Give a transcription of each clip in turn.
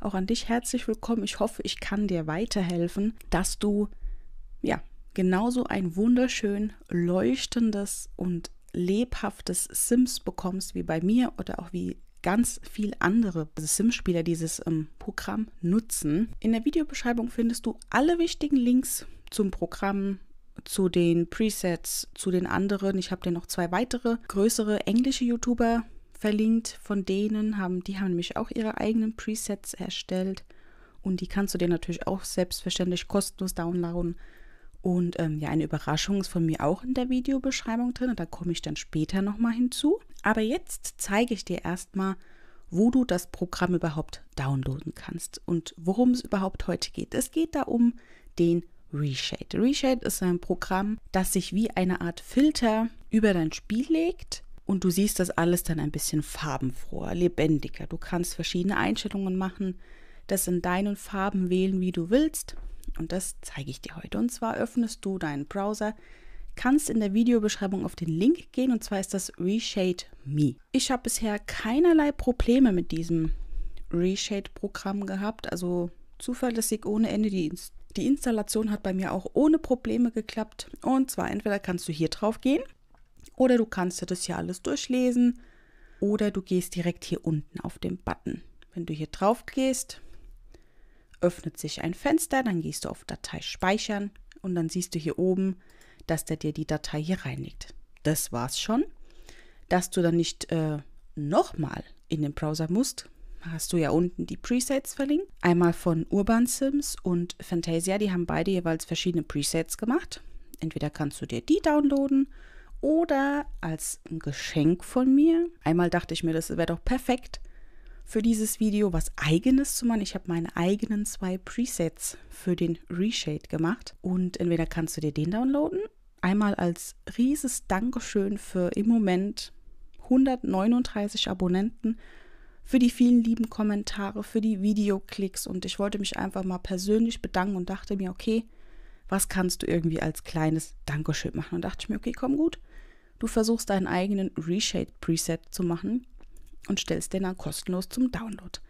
auch an dich herzlich willkommen. Ich hoffe, ich kann dir weiterhelfen, dass du ja genauso ein wunderschön leuchtendes und lebhaftes Sims bekommst wie bei mir oder auch wie ganz viel andere Sim-Spieler dieses ähm, Programm nutzen. In der Videobeschreibung findest du alle wichtigen Links zum Programm, zu den Presets, zu den anderen. Ich habe dir noch zwei weitere größere englische YouTuber verlinkt von denen, haben, die haben nämlich auch ihre eigenen Presets erstellt und die kannst du dir natürlich auch selbstverständlich kostenlos downloaden. Und ähm, ja, eine Überraschung ist von mir auch in der Videobeschreibung drin und da komme ich dann später nochmal hinzu. Aber jetzt zeige ich dir erstmal, wo du das Programm überhaupt downloaden kannst und worum es überhaupt heute geht. Es geht da um den Reshade. Reshade ist ein Programm, das sich wie eine Art Filter über dein Spiel legt und du siehst das alles dann ein bisschen farbenfroher, lebendiger. Du kannst verschiedene Einstellungen machen, das in deinen Farben wählen, wie du willst. Und das zeige ich dir heute. Und zwar öffnest du deinen Browser, kannst in der Videobeschreibung auf den Link gehen und zwar ist das Reshade Me. Ich habe bisher keinerlei Probleme mit diesem Reshade-Programm gehabt, also zuverlässig ohne Ende. Die, die Installation hat bei mir auch ohne Probleme geklappt. Und zwar entweder kannst du hier drauf gehen oder du kannst dir das hier alles durchlesen. Oder du gehst direkt hier unten auf den Button. Wenn du hier drauf gehst, öffnet sich ein Fenster, dann gehst du auf Datei speichern und dann siehst du hier oben, dass der dir die Datei hier reinlegt. Das war's schon. Dass du dann nicht äh, nochmal in den Browser musst, hast du ja unten die Presets verlinkt. Einmal von Urban Sims und Fantasia, die haben beide jeweils verschiedene Presets gemacht. Entweder kannst du dir die downloaden oder als ein Geschenk von mir. Einmal dachte ich mir, das wäre doch perfekt für dieses Video was eigenes zu machen. Ich habe meine eigenen zwei Presets für den Reshade gemacht und entweder kannst du dir den downloaden. Einmal als rieses Dankeschön für im Moment 139 Abonnenten, für die vielen lieben Kommentare, für die Videoklicks und ich wollte mich einfach mal persönlich bedanken und dachte mir, okay, was kannst du irgendwie als kleines Dankeschön machen? Und dachte ich mir, okay, komm gut, Du versuchst deinen eigenen reshade preset zu machen und stellst den dann kostenlos zum Download.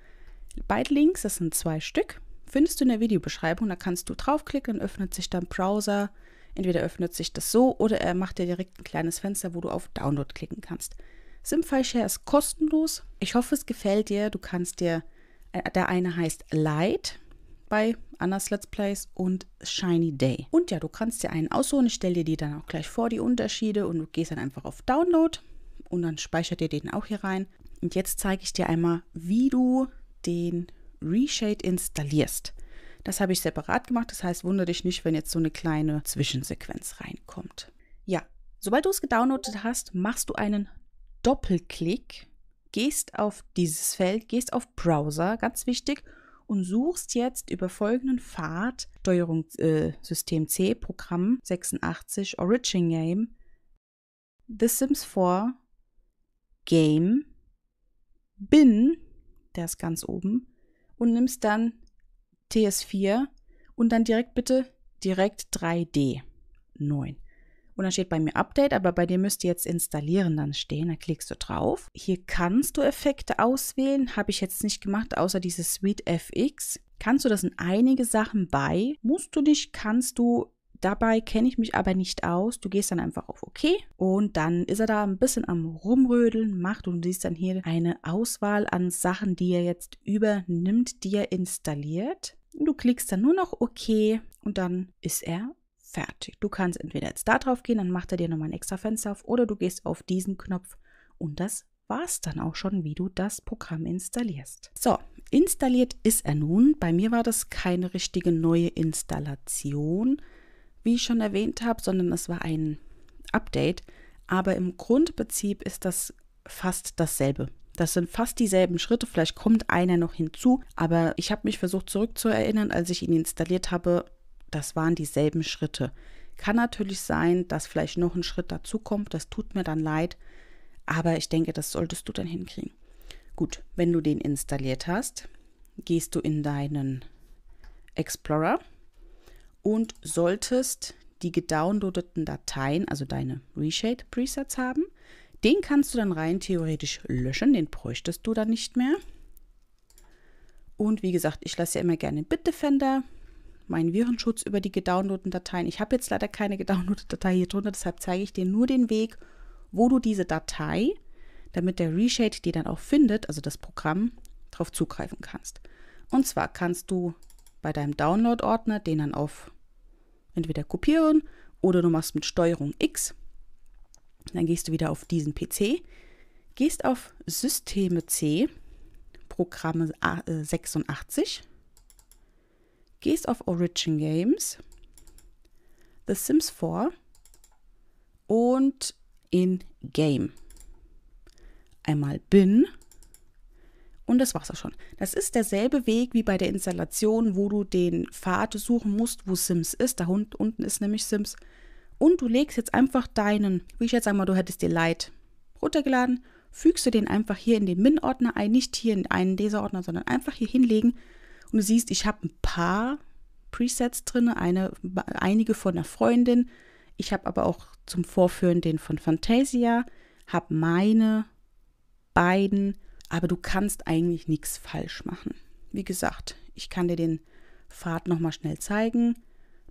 Beide Links, das sind zwei Stück, findest du in der Videobeschreibung. Da kannst du draufklicken, öffnet sich dein Browser. Entweder öffnet sich das so oder er macht dir direkt ein kleines Fenster, wo du auf Download klicken kannst. Simfile-Share ist kostenlos. Ich hoffe, es gefällt dir. Du kannst dir, äh, der eine heißt Light bei Annas Let's Plays und Shiny Day. Und ja, du kannst dir einen aussuchen. Ich stelle dir die dann auch gleich vor, die Unterschiede. Und du gehst dann einfach auf Download und dann speichert dir den auch hier rein. Und jetzt zeige ich dir einmal, wie du den Reshade installierst. Das habe ich separat gemacht. Das heißt, wundere dich nicht, wenn jetzt so eine kleine Zwischensequenz reinkommt. Ja, sobald du es gedownloadet hast, machst du einen Doppelklick, gehst auf dieses Feld, gehst auf Browser, ganz wichtig, und suchst jetzt über folgenden Pfad Steuerung äh, System C Programm 86 Origin Game The Sims 4 Game Bin, der ist ganz oben und nimmst dann TS4 und dann direkt bitte direkt 3D 9. Und dann steht bei mir Update, aber bei dir müsste jetzt installieren dann stehen. Da klickst du drauf. Hier kannst du Effekte auswählen. Habe ich jetzt nicht gemacht, außer diese Suite FX. Kannst du das in einige Sachen bei? Musst du nicht, kannst du. Dabei kenne ich mich aber nicht aus. Du gehst dann einfach auf OK und dann ist er da ein bisschen am Rumrödeln, macht und du siehst dann hier eine Auswahl an Sachen, die er jetzt übernimmt, die er installiert. Du klickst dann nur noch OK und dann ist er Fertig. Du kannst entweder jetzt da drauf gehen, dann macht er dir nochmal ein extra Fenster auf, oder du gehst auf diesen Knopf und das war es dann auch schon, wie du das Programm installierst. So, installiert ist er nun. Bei mir war das keine richtige neue Installation, wie ich schon erwähnt habe, sondern es war ein Update. Aber im Grundprinzip ist das fast dasselbe. Das sind fast dieselben Schritte, vielleicht kommt einer noch hinzu, aber ich habe mich versucht zurückzuerinnern, als ich ihn installiert habe, das waren dieselben Schritte. Kann natürlich sein, dass vielleicht noch ein Schritt dazukommt, das tut mir dann leid, aber ich denke, das solltest du dann hinkriegen. Gut, wenn du den installiert hast, gehst du in deinen Explorer und solltest die gedownloadeten Dateien, also deine Reshade Presets haben. Den kannst du dann rein theoretisch löschen, den bräuchtest du dann nicht mehr. Und wie gesagt, ich lasse ja immer gerne Bitdefender meinen Virenschutz über die gedownloadeten Dateien. Ich habe jetzt leider keine gedownloadete Datei hier drunter, deshalb zeige ich dir nur den Weg, wo du diese Datei, damit der Reshade die dann auch findet, also das Programm, darauf zugreifen kannst. Und zwar kannst du bei deinem Download-Ordner den dann auf entweder kopieren oder du machst mit Steuerung X. Dann gehst du wieder auf diesen PC, gehst auf Systeme C, Programme 86 gehst auf Origin Games, The Sims 4 und in Game. Einmal bin und das war's auch schon. Das ist derselbe Weg wie bei der Installation, wo du den Pfad suchen musst, wo Sims ist. Da unten ist nämlich Sims. Und du legst jetzt einfach deinen, wie ich jetzt einmal, du hättest dir Light runtergeladen, fügst du den einfach hier in den Min-Ordner ein, nicht hier in einen dieser Ordner, sondern einfach hier hinlegen und du siehst, ich habe ein paar Presets drin, eine, einige von einer Freundin. Ich habe aber auch zum Vorführen den von Fantasia, habe meine beiden, aber du kannst eigentlich nichts falsch machen. Wie gesagt, ich kann dir den Pfad nochmal schnell zeigen.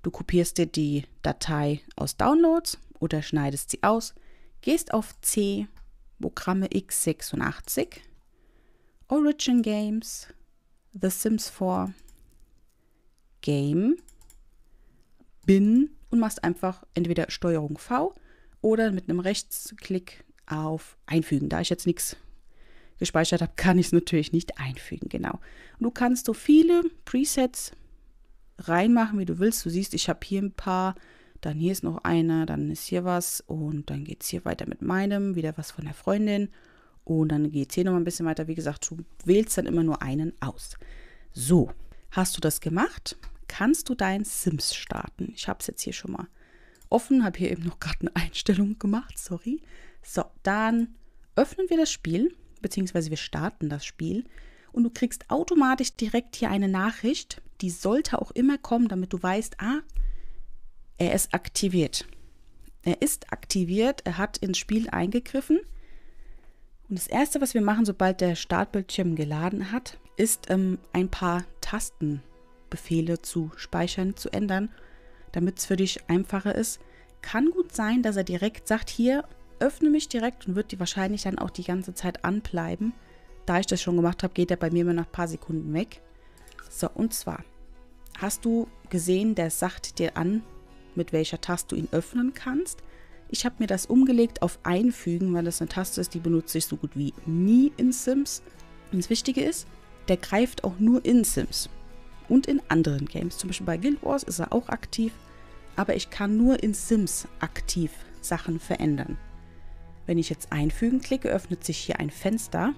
Du kopierst dir die Datei aus Downloads oder schneidest sie aus, gehst auf C, Programme x86, Origin Games, The Sims 4 Game, Bin und machst einfach entweder Steuerung V oder mit einem Rechtsklick auf Einfügen. Da ich jetzt nichts gespeichert habe, kann ich es natürlich nicht einfügen, genau. Und du kannst so viele Presets reinmachen, wie du willst. Du siehst, ich habe hier ein paar, dann hier ist noch einer, dann ist hier was und dann geht es hier weiter mit meinem, wieder was von der Freundin und dann geht es hier nochmal ein bisschen weiter. Wie gesagt, du wählst dann immer nur einen aus. So, hast du das gemacht? Kannst du dein Sims starten? Ich habe es jetzt hier schon mal offen, habe hier eben noch gerade eine Einstellung gemacht, sorry. So, dann öffnen wir das Spiel, beziehungsweise wir starten das Spiel und du kriegst automatisch direkt hier eine Nachricht, die sollte auch immer kommen, damit du weißt, ah, er ist aktiviert. Er ist aktiviert, er hat ins Spiel eingegriffen. Und das Erste, was wir machen, sobald der Startbildschirm geladen hat, ist ähm, ein paar Tastenbefehle zu speichern, zu ändern, damit es für dich einfacher ist. Kann gut sein, dass er direkt sagt, hier öffne mich direkt und wird die wahrscheinlich dann auch die ganze Zeit anbleiben. Da ich das schon gemacht habe, geht er bei mir immer nach ein paar Sekunden weg. So, und zwar hast du gesehen, der sagt dir an, mit welcher Taste du ihn öffnen kannst. Ich habe mir das umgelegt auf Einfügen, weil das eine Taste ist, die benutze ich so gut wie nie in Sims. Und das Wichtige ist, der greift auch nur in Sims und in anderen Games. Zum Beispiel bei Guild Wars ist er auch aktiv, aber ich kann nur in Sims aktiv Sachen verändern. Wenn ich jetzt Einfügen klicke, öffnet sich hier ein Fenster.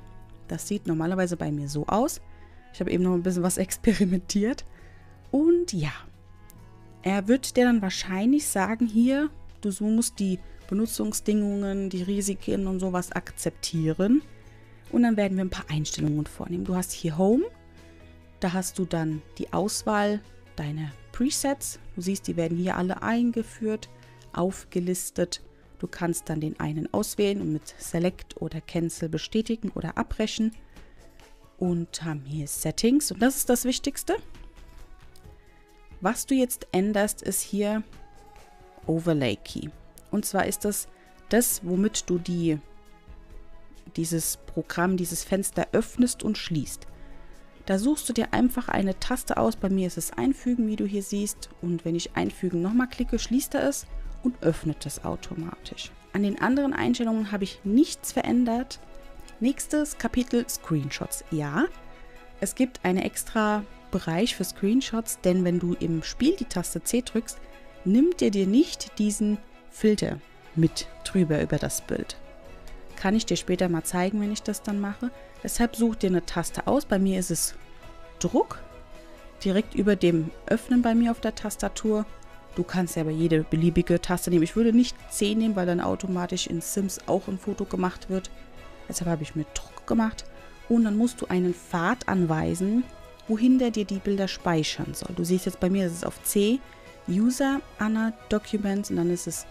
Das sieht normalerweise bei mir so aus. Ich habe eben noch ein bisschen was experimentiert. Und ja, er wird dir dann wahrscheinlich sagen, hier Du musst die Benutzungsdingungen, die Risiken und sowas akzeptieren. Und dann werden wir ein paar Einstellungen vornehmen. Du hast hier Home, da hast du dann die Auswahl deiner Presets. Du siehst, die werden hier alle eingeführt, aufgelistet. Du kannst dann den einen auswählen und mit Select oder Cancel bestätigen oder abbrechen. Und haben hier Settings und das ist das Wichtigste. Was du jetzt änderst, ist hier Overlay Key. Und zwar ist das das, womit du die, dieses Programm, dieses Fenster öffnest und schließt. Da suchst du dir einfach eine Taste aus. Bei mir ist es Einfügen, wie du hier siehst. Und wenn ich Einfügen nochmal klicke, schließt er es und öffnet es automatisch. An den anderen Einstellungen habe ich nichts verändert. Nächstes Kapitel Screenshots. Ja, es gibt einen extra Bereich für Screenshots, denn wenn du im Spiel die Taste C drückst, nimmt er dir nicht diesen Filter mit drüber über das Bild. Kann ich dir später mal zeigen, wenn ich das dann mache. Deshalb such dir eine Taste aus. Bei mir ist es Druck. Direkt über dem Öffnen bei mir auf der Tastatur. Du kannst ja aber jede beliebige Taste nehmen. Ich würde nicht C nehmen, weil dann automatisch in Sims auch ein Foto gemacht wird. Deshalb habe ich mir Druck gemacht. Und dann musst du einen Pfad anweisen, wohin der dir die Bilder speichern soll. Du siehst jetzt bei mir, das ist auf C. User Anna Documents und dann ist es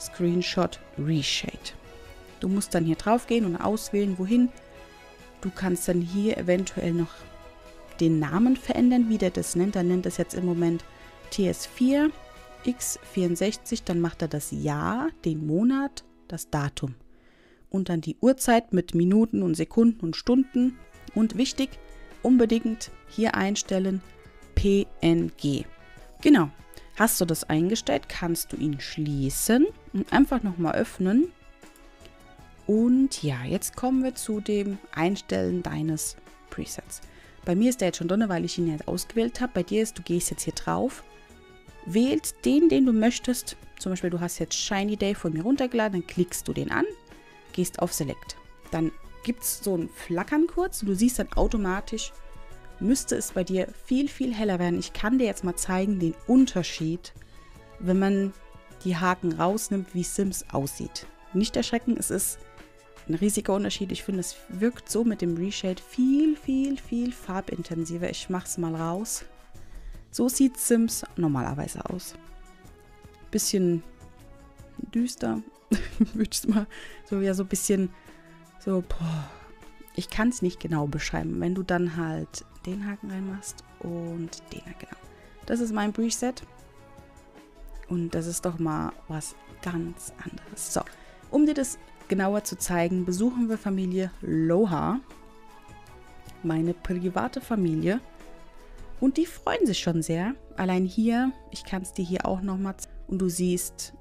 Screenshot Reshade. Du musst dann hier drauf gehen und auswählen, wohin. Du kannst dann hier eventuell noch den Namen verändern, wie der das nennt. Er nennt es jetzt im Moment TS4 X64, dann macht er das Jahr, den Monat, das Datum und dann die Uhrzeit mit Minuten und Sekunden und Stunden. Und wichtig, unbedingt hier einstellen PNG. Genau, Hast du das eingestellt, kannst du ihn schließen und einfach nochmal öffnen. Und ja, jetzt kommen wir zu dem Einstellen deines Presets. Bei mir ist der jetzt schon drin, weil ich ihn jetzt ausgewählt habe. Bei dir ist, du gehst jetzt hier drauf, wählst den, den du möchtest. Zum Beispiel, du hast jetzt Shiny Day von mir runtergeladen, dann klickst du den an, gehst auf Select. Dann gibt es so ein Flackern kurz und du siehst dann automatisch, müsste es bei dir viel, viel heller werden. Ich kann dir jetzt mal zeigen, den Unterschied, wenn man die Haken rausnimmt, wie Sims aussieht. Nicht erschrecken, es ist ein riesiger Unterschied. Ich finde, es wirkt so mit dem Reshade viel, viel, viel farbintensiver. Ich mache es mal raus. So sieht Sims normalerweise aus. Bisschen düster, würde ich es mal so ja so ein bisschen so boah. ich kann es nicht genau beschreiben. Wenn du dann halt den Haken reinmachst und den, genau. Das ist mein Preset. Und das ist doch mal was ganz anderes. So, um dir das genauer zu zeigen, besuchen wir Familie Loha, meine private Familie. Und die freuen sich schon sehr. Allein hier, ich kann es dir hier auch nochmal und du siehst,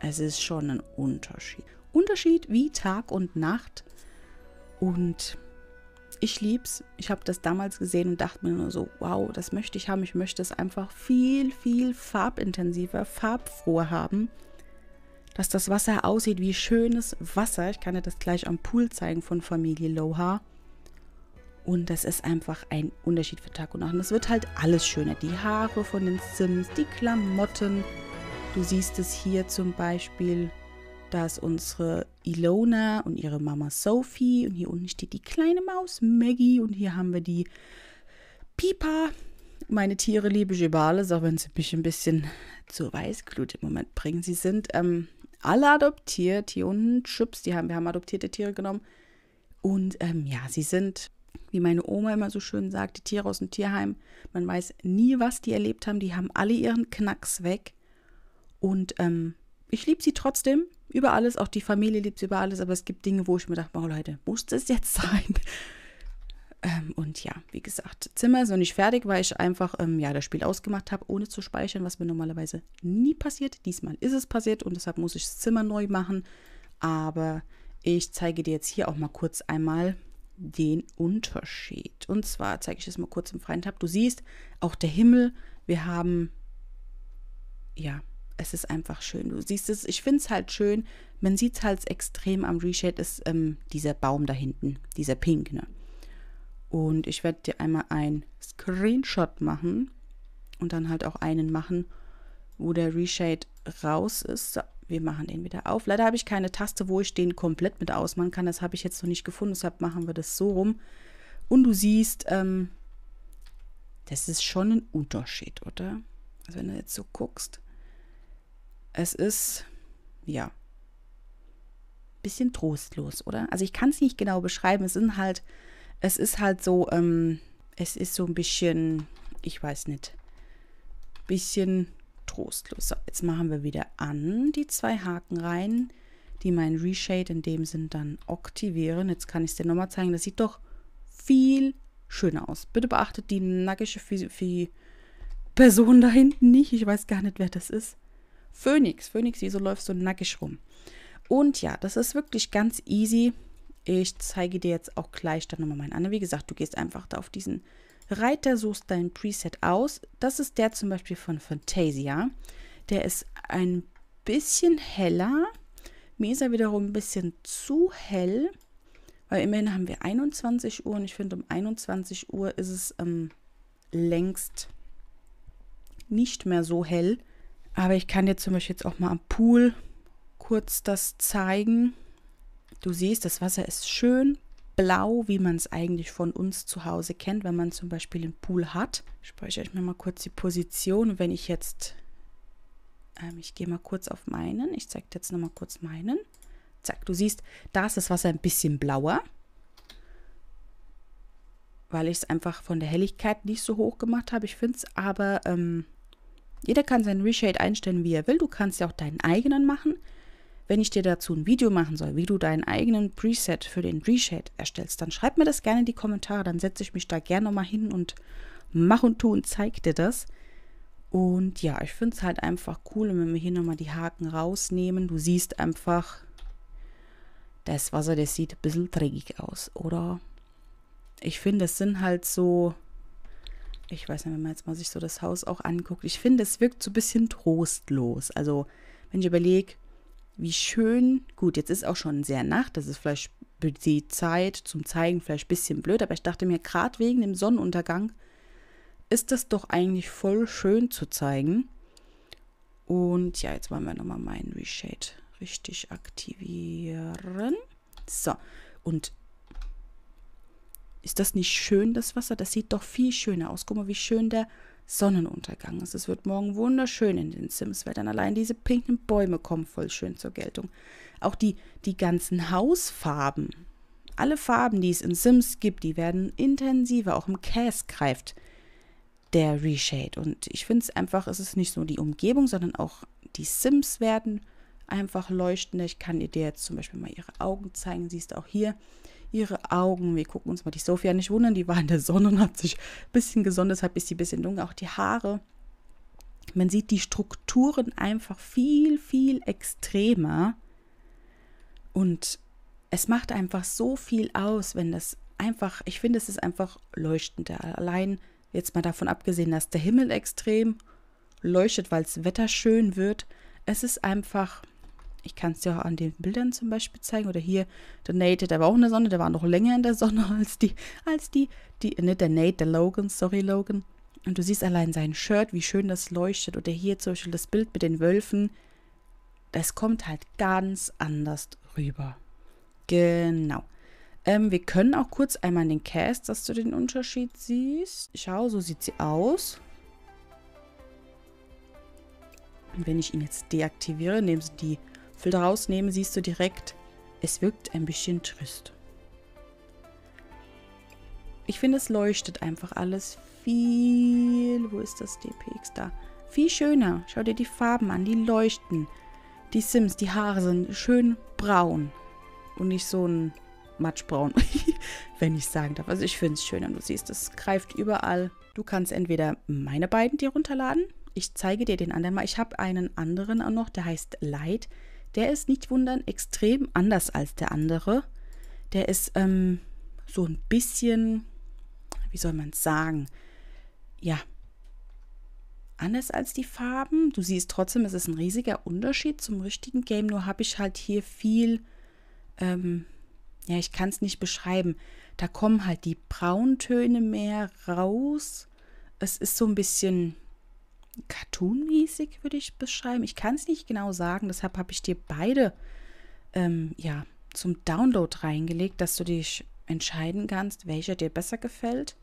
es ist schon ein Unterschied. Unterschied wie Tag und Nacht. Und ich lieb's. Ich habe das damals gesehen und dachte mir nur so, wow, das möchte ich haben. Ich möchte es einfach viel, viel farbintensiver, farbfroher haben. Dass das Wasser aussieht wie schönes Wasser. Ich kann dir das gleich am Pool zeigen von Familie Loha. Und das ist einfach ein Unterschied für Tag und Nacht. Und es wird halt alles schöner. Die Haare von den Sims, die Klamotten. Du siehst es hier zum Beispiel da ist unsere Ilona und ihre Mama Sophie. Und hier unten steht die kleine Maus Maggie. Und hier haben wir die Pipa. Meine Tiere liebe Jebales, auch wenn sie mich ein bisschen zur Weißglut im Moment bringen. Sie sind ähm, alle adoptiert. Hier unten Chips, die haben, wir haben adoptierte Tiere genommen. Und ähm, ja, sie sind, wie meine Oma immer so schön sagt, die Tiere aus dem Tierheim. Man weiß nie, was die erlebt haben. Die haben alle ihren Knacks weg. Und ähm, ich liebe sie trotzdem über alles, auch die Familie liebt sie über alles, aber es gibt Dinge, wo ich mir dachte, oh Leute, muss das jetzt sein? Ähm, und ja, wie gesagt, Zimmer ist noch nicht fertig, weil ich einfach ähm, ja, das Spiel ausgemacht habe, ohne zu speichern, was mir normalerweise nie passiert. Diesmal ist es passiert und deshalb muss ich das Zimmer neu machen. Aber ich zeige dir jetzt hier auch mal kurz einmal den Unterschied. Und zwar zeige ich es mal kurz im freien Tab. Du siehst, auch der Himmel, wir haben ja es ist einfach schön. Du siehst es, ich finde es halt schön. Man sieht es halt extrem am Reshade, ist ähm, dieser Baum da hinten, dieser Pink. Ne? Und ich werde dir einmal einen Screenshot machen und dann halt auch einen machen, wo der Reshade raus ist. So, wir machen den wieder auf. Leider habe ich keine Taste, wo ich den komplett mit ausmachen kann. Das habe ich jetzt noch nicht gefunden, deshalb machen wir das so rum. Und du siehst, ähm, das ist schon ein Unterschied, oder? Also wenn du jetzt so guckst es ist, ja, ein bisschen trostlos, oder? Also ich kann es nicht genau beschreiben. Es sind halt, es ist halt so, ähm, es ist so ein bisschen, ich weiß nicht, bisschen trostlos. So, jetzt machen wir wieder an die zwei Haken rein, die meinen Reshade in dem Sinn dann aktivieren. Jetzt kann ich es dir nochmal zeigen. Das sieht doch viel schöner aus. Bitte beachtet die nackige F Person da hinten nicht. Ich weiß gar nicht, wer das ist. Phoenix. Phoenix, wieso läufst du nackig rum? Und ja, das ist wirklich ganz easy. Ich zeige dir jetzt auch gleich dann nochmal meinen anderen. Wie gesagt, du gehst einfach da auf diesen Reiter, suchst dein Preset aus. Das ist der zum Beispiel von Fantasia. Der ist ein bisschen heller. Mir ist er wiederum ein bisschen zu hell, weil immerhin haben wir 21 Uhr und ich finde, um 21 Uhr ist es ähm, längst nicht mehr so hell. Aber ich kann dir zum Beispiel jetzt auch mal am Pool kurz das zeigen. Du siehst, das Wasser ist schön blau, wie man es eigentlich von uns zu Hause kennt, wenn man zum Beispiel einen Pool hat. Ich speichere ich mir mal kurz die Position. wenn ich jetzt, ähm, ich gehe mal kurz auf meinen. Ich zeige dir jetzt nochmal kurz meinen. Zack, du siehst, da ist das Wasser ein bisschen blauer, weil ich es einfach von der Helligkeit nicht so hoch gemacht habe. Ich finde es aber ähm, jeder kann seinen Reshade einstellen, wie er will. Du kannst ja auch deinen eigenen machen. Wenn ich dir dazu ein Video machen soll, wie du deinen eigenen Preset für den Reshade erstellst, dann schreib mir das gerne in die Kommentare. Dann setze ich mich da gerne nochmal hin und mach und tu und zeig dir das. Und ja, ich finde es halt einfach cool, wenn wir hier nochmal die Haken rausnehmen. Du siehst einfach, das Wasser, das sieht ein bisschen dreckig aus, oder? Ich finde, es sind halt so ich weiß nicht, wenn man jetzt mal sich so das Haus auch anguckt, ich finde, es wirkt so ein bisschen trostlos. Also, wenn ich überlege, wie schön, gut, jetzt ist auch schon sehr Nacht, das ist vielleicht die Zeit zum Zeigen vielleicht ein bisschen blöd, aber ich dachte mir, gerade wegen dem Sonnenuntergang ist das doch eigentlich voll schön zu zeigen. Und ja, jetzt wollen wir nochmal meinen Reshade richtig aktivieren. So, und ist das nicht schön, das Wasser? Das sieht doch viel schöner aus. Guck mal, wie schön der Sonnenuntergang ist. Es wird morgen wunderschön in den Sims, werden. allein diese pinken Bäume kommen voll schön zur Geltung. Auch die, die ganzen Hausfarben, alle Farben, die es in Sims gibt, die werden intensiver. Auch im Cast greift der Reshade. Und ich finde es einfach, es ist nicht nur die Umgebung, sondern auch die Sims werden einfach leuchtender. Ich kann dir jetzt zum Beispiel mal ihre Augen zeigen. Siehst auch hier, ihre Augen. Wir gucken uns mal die Sophia Nicht wundern, die war in der Sonne und hat sich ein bisschen gesonnen, deshalb ist sie ein bisschen dunkel. Auch die Haare. Man sieht die Strukturen einfach viel, viel extremer. Und es macht einfach so viel aus, wenn das einfach, ich finde, es ist einfach leuchtender. Allein jetzt mal davon abgesehen, dass der Himmel extrem leuchtet, weil das Wetter schön wird. Es ist einfach ich kann es dir auch an den Bildern zum Beispiel zeigen. Oder hier, der Nate, der war auch in der Sonne, der war noch länger in der Sonne als die, als die, die, ne, der Nate, der Logan, sorry, Logan. Und du siehst allein sein Shirt, wie schön das leuchtet. Oder hier zum Beispiel das Bild mit den Wölfen. Das kommt halt ganz anders rüber. Genau. Ähm, wir können auch kurz einmal in den Cast, dass du den Unterschied siehst. Schau, so sieht sie aus. Und wenn ich ihn jetzt deaktiviere, nehmen sie die Apfel nehmen, siehst du direkt, es wirkt ein bisschen trist. Ich finde, es leuchtet einfach alles viel, wo ist das DPX da? Viel schöner. Schau dir die Farben an, die leuchten. Die Sims, die Haare sind schön braun und nicht so ein matschbraun, wenn ich sagen darf. Also ich finde es schön und du siehst, es greift überall. Du kannst entweder meine beiden dir runterladen. Ich zeige dir den anderen mal. Ich habe einen anderen auch noch, der heißt Light. Der ist nicht wundern extrem anders als der andere. Der ist ähm, so ein bisschen, wie soll man es sagen, ja, anders als die Farben. Du siehst trotzdem, es ist ein riesiger Unterschied zum richtigen Game, nur habe ich halt hier viel, ähm, ja, ich kann es nicht beschreiben. Da kommen halt die Brauntöne mehr raus. Es ist so ein bisschen, cartoonmäßig, würde ich beschreiben. Ich kann es nicht genau sagen, deshalb habe ich dir beide ähm, ja, zum Download reingelegt, dass du dich entscheiden kannst, welcher dir besser gefällt.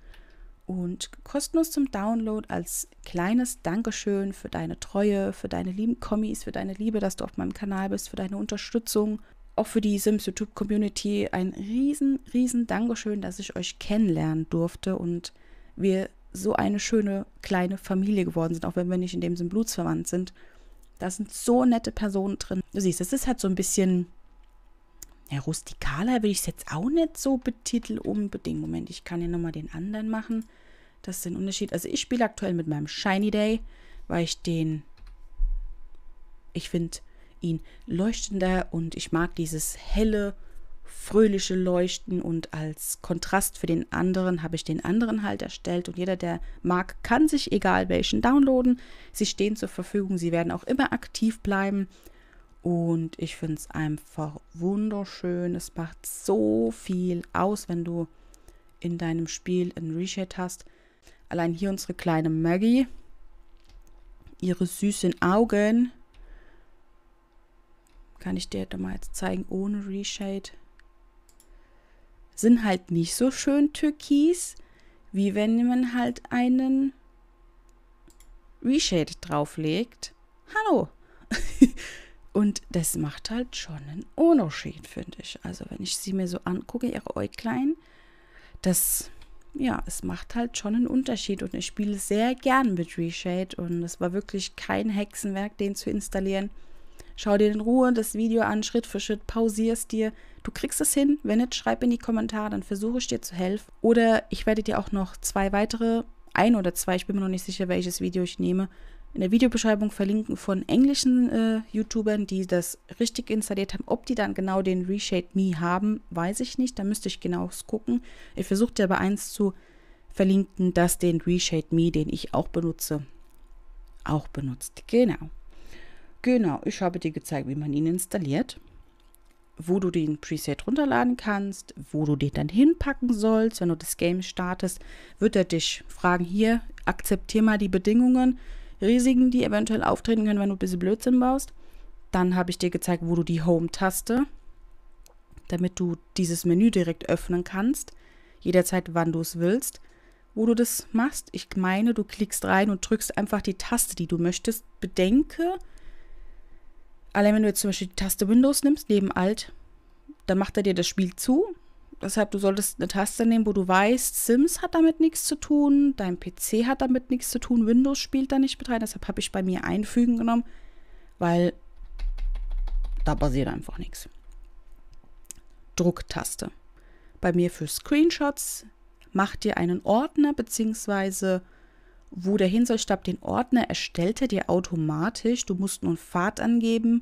Und kostenlos zum Download als kleines Dankeschön für deine Treue, für deine lieben Kommis, für deine Liebe, dass du auf meinem Kanal bist, für deine Unterstützung. Auch für die Sims YouTube Community ein riesen, riesen Dankeschön, dass ich euch kennenlernen durfte und wir so eine schöne kleine Familie geworden sind, auch wenn wir nicht in dem Sinn blutsverwandt sind. Da sind so nette Personen drin. Du siehst, es ist halt so ein bisschen ja, rustikaler, will ich es jetzt auch nicht so betiteln unbedingt. Moment, ich kann ja nochmal den anderen machen. Das ist ein Unterschied. Also ich spiele aktuell mit meinem Shiny Day, weil ich den, ich finde ihn leuchtender und ich mag dieses helle, fröhliche Leuchten und als Kontrast für den anderen habe ich den anderen halt erstellt und jeder, der mag, kann sich egal welchen downloaden. Sie stehen zur Verfügung, sie werden auch immer aktiv bleiben und ich finde es einfach wunderschön. Es macht so viel aus, wenn du in deinem Spiel ein Reshade hast. Allein hier unsere kleine Maggie, ihre süßen Augen. Kann ich dir da mal jetzt zeigen ohne Reshade? sind halt nicht so schön türkis, wie wenn man halt einen Reshade drauflegt. Hallo! Und das macht halt schon einen Unterschied, finde ich. Also wenn ich sie mir so angucke, ihre Äuglein, das, ja, es macht halt schon einen Unterschied. Und ich spiele sehr gern mit Reshade und es war wirklich kein Hexenwerk, den zu installieren. Schau dir in Ruhe das Video an, Schritt für Schritt, pausierst dir. Du kriegst es hin. Wenn nicht, schreib in die Kommentare, dann versuche ich dir zu helfen. Oder ich werde dir auch noch zwei weitere, ein oder zwei, ich bin mir noch nicht sicher, welches Video ich nehme, in der Videobeschreibung verlinken von englischen äh, YouTubern, die das richtig installiert haben. Ob die dann genau den Reshade Me haben, weiß ich nicht. Da müsste ich genau gucken. Ich versuche dir aber eins zu verlinken, das den Reshade Me, den ich auch benutze, auch benutzt. Genau. Genau, ich habe dir gezeigt, wie man ihn installiert, wo du den Preset runterladen kannst, wo du den dann hinpacken sollst. Wenn du das Game startest, wird er dich fragen, hier, akzeptier mal die Bedingungen, Risiken, die eventuell auftreten können, wenn du ein bisschen Blödsinn baust. Dann habe ich dir gezeigt, wo du die Home-Taste, damit du dieses Menü direkt öffnen kannst, jederzeit, wann du es willst wo du das machst. Ich meine, du klickst rein und drückst einfach die Taste, die du möchtest. Bedenke, Allein wenn du jetzt zum Beispiel die Taste Windows nimmst, neben Alt, dann macht er dir das Spiel zu. Deshalb, du solltest eine Taste nehmen, wo du weißt, Sims hat damit nichts zu tun, dein PC hat damit nichts zu tun, Windows spielt da nicht mit rein. Deshalb habe ich bei mir Einfügen genommen, weil da passiert einfach nichts. Drucktaste. Bei mir für Screenshots macht dir einen Ordner bzw wo der hin soll, Hinsellstab den Ordner erstellt er dir automatisch. Du musst nun Pfad angeben,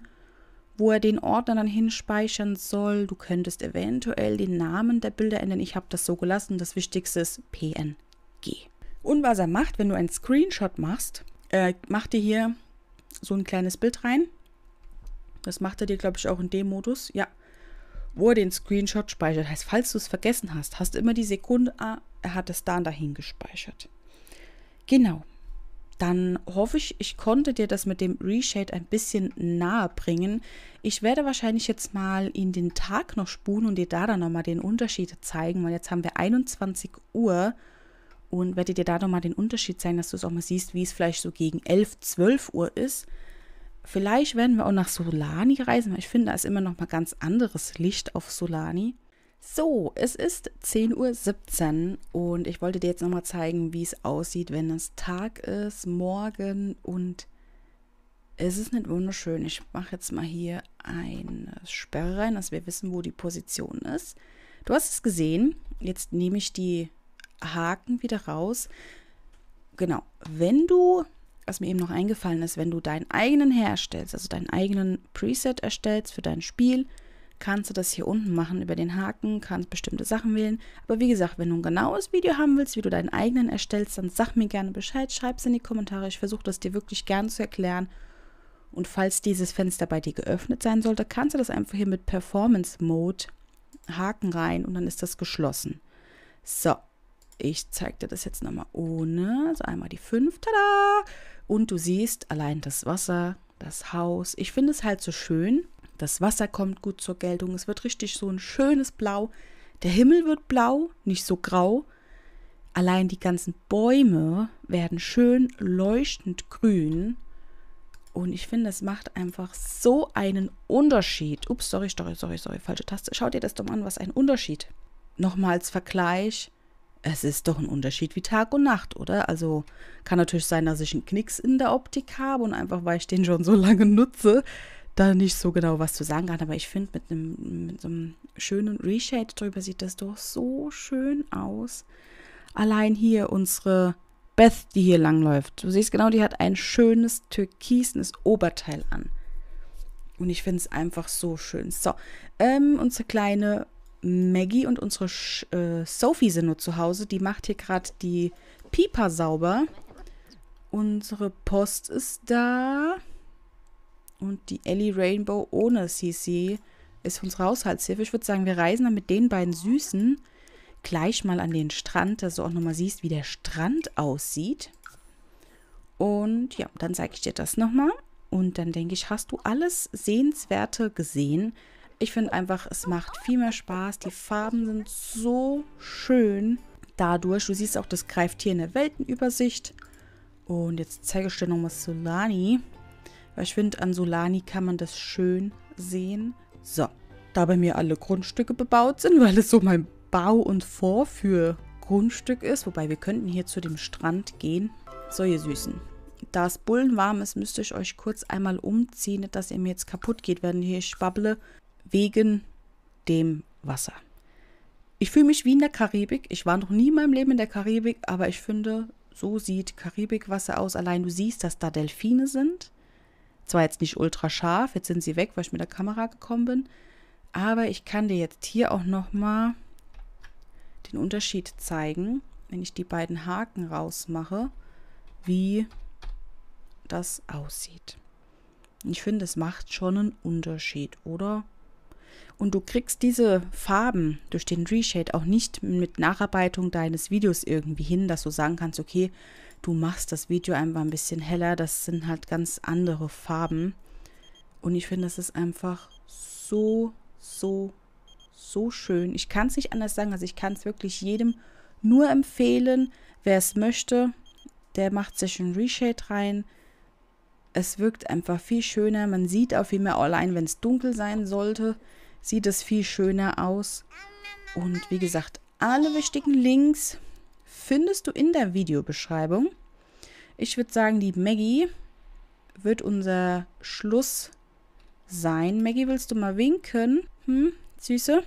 wo er den Ordner dann hinspeichern soll. Du könntest eventuell den Namen der Bilder ändern. Ich habe das so gelassen. Das Wichtigste ist PNG. Und was er macht, wenn du einen Screenshot machst, äh, macht dir hier so ein kleines Bild rein. Das macht er dir, glaube ich, auch in dem Modus. Ja, wo er den Screenshot speichert. Heißt, falls du es vergessen hast, hast du immer die Sekunde, ah, er hat es dann dahin gespeichert. Genau. Dann hoffe ich, ich konnte dir das mit dem Reshade ein bisschen nahe bringen. Ich werde wahrscheinlich jetzt mal in den Tag noch spulen und dir da dann nochmal den Unterschied zeigen, weil jetzt haben wir 21 Uhr und werde dir da nochmal den Unterschied zeigen, dass du es auch mal siehst, wie es vielleicht so gegen 11, 12 Uhr ist. Vielleicht werden wir auch nach Solani reisen, weil ich finde, da ist immer noch mal ganz anderes Licht auf Solani. So, es ist 10.17 Uhr und ich wollte dir jetzt nochmal zeigen, wie es aussieht, wenn es Tag ist, morgen und es ist nicht wunderschön. Ich mache jetzt mal hier eine Sperre rein, dass wir wissen, wo die Position ist. Du hast es gesehen. Jetzt nehme ich die Haken wieder raus. Genau, wenn du, was mir eben noch eingefallen ist, wenn du deinen eigenen herstellst, also deinen eigenen Preset erstellst für dein Spiel, kannst du das hier unten machen über den Haken, kannst bestimmte Sachen wählen. Aber wie gesagt, wenn du ein genaues Video haben willst, wie du deinen eigenen erstellst, dann sag mir gerne Bescheid, schreib es in die Kommentare. Ich versuche das dir wirklich gern zu erklären. Und falls dieses Fenster bei dir geöffnet sein sollte, kannst du das einfach hier mit Performance Mode Haken rein und dann ist das geschlossen. So, ich zeige dir das jetzt nochmal ohne. So einmal die 5, tada! Und du siehst allein das Wasser, das Haus. Ich finde es halt so schön, das Wasser kommt gut zur Geltung. Es wird richtig so ein schönes Blau. Der Himmel wird blau, nicht so grau. Allein die ganzen Bäume werden schön leuchtend grün. Und ich finde, es macht einfach so einen Unterschied. Ups, sorry, sorry, sorry, sorry, falsche Taste. Schaut ihr das doch mal an, was ein Unterschied. Nochmals Vergleich. Es ist doch ein Unterschied wie Tag und Nacht, oder? Also kann natürlich sein, dass ich einen Knicks in der Optik habe und einfach, weil ich den schon so lange nutze, da nicht so genau was zu sagen kann, aber ich finde, mit einem mit so einem schönen Reshade drüber sieht das doch so schön aus. Allein hier unsere Beth, die hier langläuft. Du siehst genau, die hat ein schönes türkisnes Oberteil an. Und ich finde es einfach so schön. So, ähm, unsere kleine Maggie und unsere Sch äh, Sophie sind nur zu Hause. Die macht hier gerade die Pipa sauber. Unsere Post ist da. Und die Ellie Rainbow ohne CC ist unsere Haushaltshilfe. Ich würde sagen, wir reisen dann mit den beiden Süßen gleich mal an den Strand, dass du auch nochmal siehst, wie der Strand aussieht. Und ja, dann zeige ich dir das nochmal. Und dann denke ich, hast du alles Sehenswerte gesehen? Ich finde einfach, es macht viel mehr Spaß. Die Farben sind so schön dadurch. Du siehst auch, das greift hier in der Weltenübersicht. Und jetzt zeige ich dir nochmal Solani ich finde, an Solani kann man das schön sehen. So, da bei mir alle Grundstücke bebaut sind, weil es so mein Bau- und Vorführgrundstück ist. Wobei wir könnten hier zu dem Strand gehen. So, ihr Süßen. Da es bullenwarm ist, müsste ich euch kurz einmal umziehen, dass ihr mir jetzt kaputt geht, während hier ich babble, wegen dem Wasser. Ich fühle mich wie in der Karibik. Ich war noch nie in meinem Leben in der Karibik, aber ich finde, so sieht Karibikwasser aus. Allein du siehst, dass da Delfine sind. Zwar jetzt nicht ultra scharf, jetzt sind sie weg, weil ich mit der Kamera gekommen bin. Aber ich kann dir jetzt hier auch nochmal den Unterschied zeigen, wenn ich die beiden Haken rausmache, wie das aussieht. Ich finde, es macht schon einen Unterschied, oder? Und du kriegst diese Farben durch den Reshade auch nicht mit Nacharbeitung deines Videos irgendwie hin, dass du sagen kannst, okay, du machst das Video einfach ein bisschen heller. Das sind halt ganz andere Farben. Und ich finde, das ist einfach so, so, so schön. Ich kann es nicht anders sagen. Also ich kann es wirklich jedem nur empfehlen. Wer es möchte, der macht sich ein Reshade rein. Es wirkt einfach viel schöner. Man sieht auch viel mehr, allein wenn es dunkel sein sollte, sieht es viel schöner aus. Und wie gesagt, alle wichtigen Links findest du in der Videobeschreibung. Ich würde sagen, die Maggie wird unser Schluss sein. Maggie, willst du mal winken? Hm, Süße?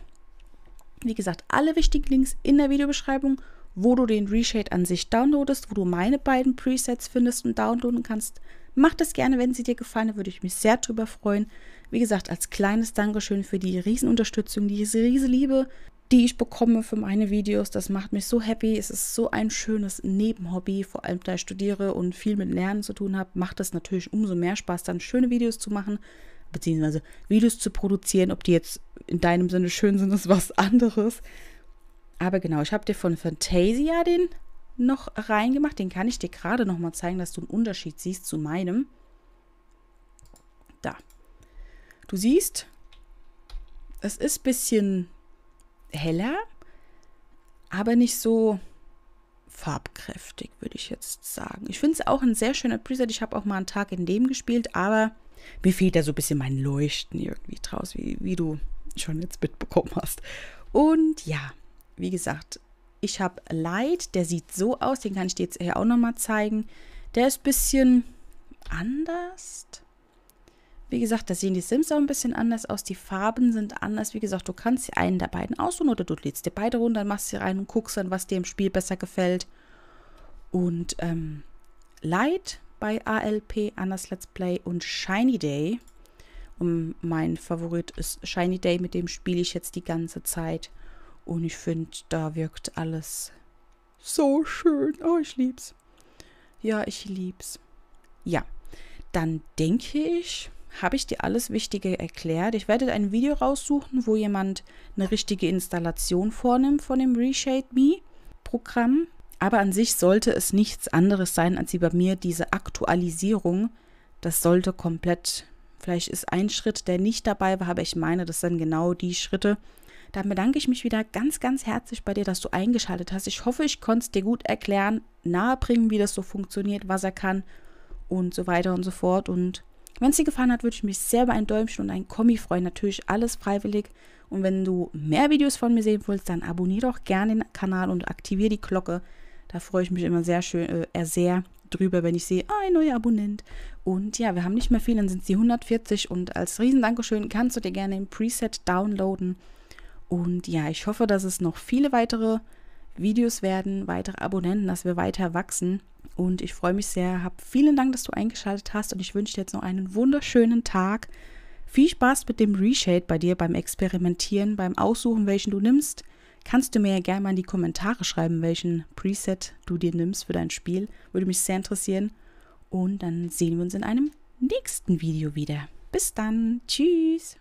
Wie gesagt, alle wichtigen Links in der Videobeschreibung, wo du den Reshade an sich downloadest, wo du meine beiden Presets findest und downloaden kannst. Mach das gerne, wenn sie dir gefallen, würde ich mich sehr drüber freuen. Wie gesagt, als kleines Dankeschön für die Riesenunterstützung, diese Riesenliebe, die ich bekomme für meine Videos. Das macht mich so happy. Es ist so ein schönes Nebenhobby, vor allem da ich studiere und viel mit Lernen zu tun habe, macht es natürlich umso mehr Spaß, dann schöne Videos zu machen, beziehungsweise Videos zu produzieren. Ob die jetzt in deinem Sinne schön sind, ist was anderes. Aber genau, ich habe dir von Fantasia den noch reingemacht. Den kann ich dir gerade noch mal zeigen, dass du einen Unterschied siehst zu meinem. Da. Du siehst, es ist ein bisschen heller, aber nicht so farbkräftig, würde ich jetzt sagen. Ich finde es auch ein sehr schöner Preset. Ich habe auch mal einen Tag in dem gespielt, aber mir fehlt da so ein bisschen mein Leuchten irgendwie draus, wie, wie du schon jetzt mitbekommen hast. Und ja, wie gesagt, ich habe Light, der sieht so aus, den kann ich dir jetzt hier auch nochmal zeigen. Der ist ein bisschen anders. Wie gesagt, da sehen die Sims auch ein bisschen anders aus. Die Farben sind anders. Wie gesagt, du kannst einen der beiden aussuchen oder du lädst dir beide runter, machst sie rein und guckst dann, was dir im Spiel besser gefällt. Und ähm, Light bei ALP, Anders Let's Play und Shiny Day. Und mein Favorit ist Shiny Day, mit dem spiele ich jetzt die ganze Zeit. Und ich finde, da wirkt alles so schön. Oh, ich lieb's. Ja, ich lieb's. Ja, dann denke ich, habe ich dir alles Wichtige erklärt. Ich werde ein Video raussuchen, wo jemand eine richtige Installation vornimmt von dem Reshade Me Programm. Aber an sich sollte es nichts anderes sein als wie bei mir diese Aktualisierung. Das sollte komplett, vielleicht ist ein Schritt, der nicht dabei war, aber ich meine, das sind genau die Schritte. Dann bedanke ich mich wieder ganz, ganz herzlich bei dir, dass du eingeschaltet hast. Ich hoffe, ich konnte es dir gut erklären, nahebringen, wie das so funktioniert, was er kann und so weiter und so fort. Und wenn es dir gefallen hat, würde ich mich sehr über ein Däumchen und ein Kommi freuen. Natürlich alles freiwillig. Und wenn du mehr Videos von mir sehen willst, dann abonniere doch gerne den Kanal und aktiviere die Glocke. Da freue ich mich immer sehr schön, äh, äh sehr drüber, wenn ich sehe, ah, ein neuer Abonnent. Und ja, wir haben nicht mehr viel, dann sind es die 140. Und als Riesendankeschön kannst du dir gerne den Preset downloaden. Und ja, ich hoffe, dass es noch viele weitere Videos werden, weitere Abonnenten, dass wir weiter wachsen. Und ich freue mich sehr, habe vielen Dank, dass du eingeschaltet hast und ich wünsche dir jetzt noch einen wunderschönen Tag. Viel Spaß mit dem Reshade bei dir beim Experimentieren, beim Aussuchen, welchen du nimmst. Kannst du mir ja gerne mal in die Kommentare schreiben, welchen Preset du dir nimmst für dein Spiel. Würde mich sehr interessieren. Und dann sehen wir uns in einem nächsten Video wieder. Bis dann. Tschüss.